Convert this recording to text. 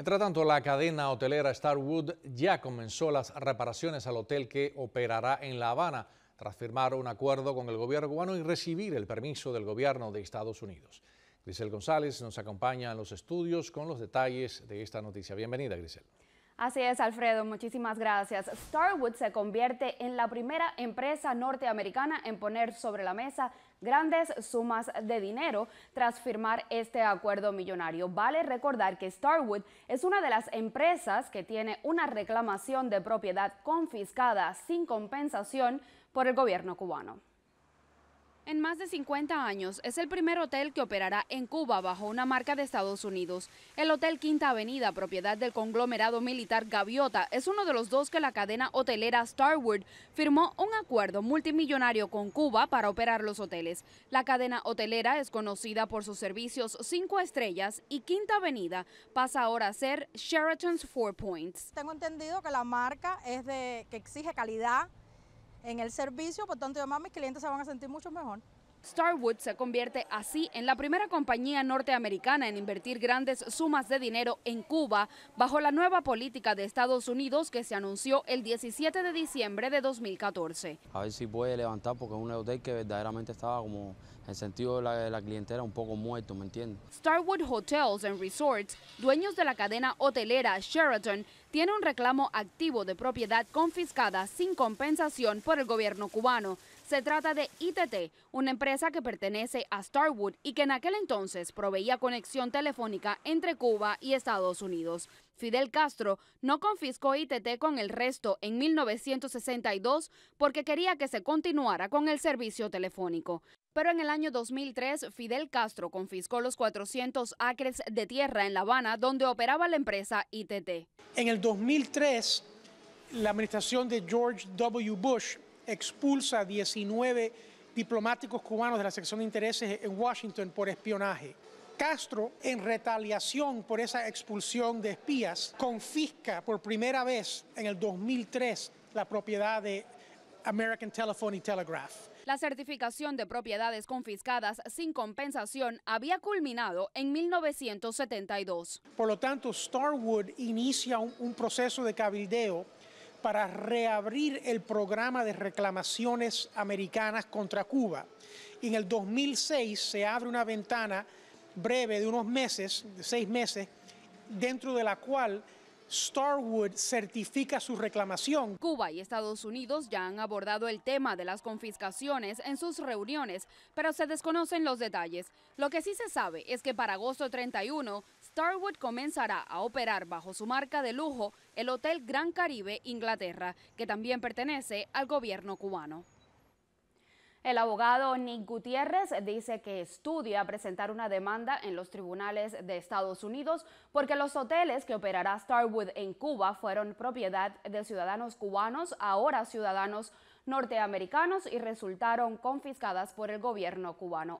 Entre tanto, la cadena hotelera Starwood ya comenzó las reparaciones al hotel que operará en La Habana tras firmar un acuerdo con el gobierno cubano y recibir el permiso del gobierno de Estados Unidos. Grisel González nos acompaña en los estudios con los detalles de esta noticia. Bienvenida, Grisel. Así es, Alfredo, muchísimas gracias. Starwood se convierte en la primera empresa norteamericana en poner sobre la mesa grandes sumas de dinero tras firmar este acuerdo millonario. Vale recordar que Starwood es una de las empresas que tiene una reclamación de propiedad confiscada sin compensación por el gobierno cubano. En más de 50 años es el primer hotel que operará en Cuba bajo una marca de Estados Unidos. El Hotel Quinta Avenida, propiedad del conglomerado militar Gaviota, es uno de los dos que la cadena hotelera Starwood firmó un acuerdo multimillonario con Cuba para operar los hoteles. La cadena hotelera es conocida por sus servicios cinco estrellas y Quinta Avenida pasa ahora a ser Sheraton's Four Points. Tengo entendido que la marca es de que exige calidad en el servicio, por tanto, además mis clientes se van a sentir mucho mejor. Starwood se convierte así en la primera compañía norteamericana en invertir grandes sumas de dinero en Cuba bajo la nueva política de Estados Unidos que se anunció el 17 de diciembre de 2014. A ver si puede levantar porque es un hotel que verdaderamente estaba como en sentido de la, de la clientela un poco muerto, ¿me entiendes? Starwood Hotels and Resorts, dueños de la cadena hotelera Sheraton, tiene un reclamo activo de propiedad confiscada sin compensación por el gobierno cubano se trata de ITT, una empresa que pertenece a Starwood y que en aquel entonces proveía conexión telefónica entre Cuba y Estados Unidos. Fidel Castro no confiscó ITT con el resto en 1962 porque quería que se continuara con el servicio telefónico. Pero en el año 2003, Fidel Castro confiscó los 400 acres de tierra en La Habana donde operaba la empresa ITT. En el 2003, la administración de George W. Bush expulsa 19 diplomáticos cubanos de la sección de intereses en Washington por espionaje. Castro, en retaliación por esa expulsión de espías, confisca por primera vez en el 2003 la propiedad de American Telephone y Telegraph. La certificación de propiedades confiscadas sin compensación había culminado en 1972. Por lo tanto, Starwood inicia un proceso de cabildeo para reabrir el programa de reclamaciones americanas contra Cuba. en el 2006 se abre una ventana breve de unos meses, de seis meses, dentro de la cual Starwood certifica su reclamación. Cuba y Estados Unidos ya han abordado el tema de las confiscaciones en sus reuniones, pero se desconocen los detalles. Lo que sí se sabe es que para agosto 31 Starwood comenzará a operar bajo su marca de lujo el Hotel Gran Caribe Inglaterra, que también pertenece al gobierno cubano. El abogado Nick Gutiérrez dice que estudia presentar una demanda en los tribunales de Estados Unidos porque los hoteles que operará Starwood en Cuba fueron propiedad de ciudadanos cubanos, ahora ciudadanos norteamericanos, y resultaron confiscadas por el gobierno cubano.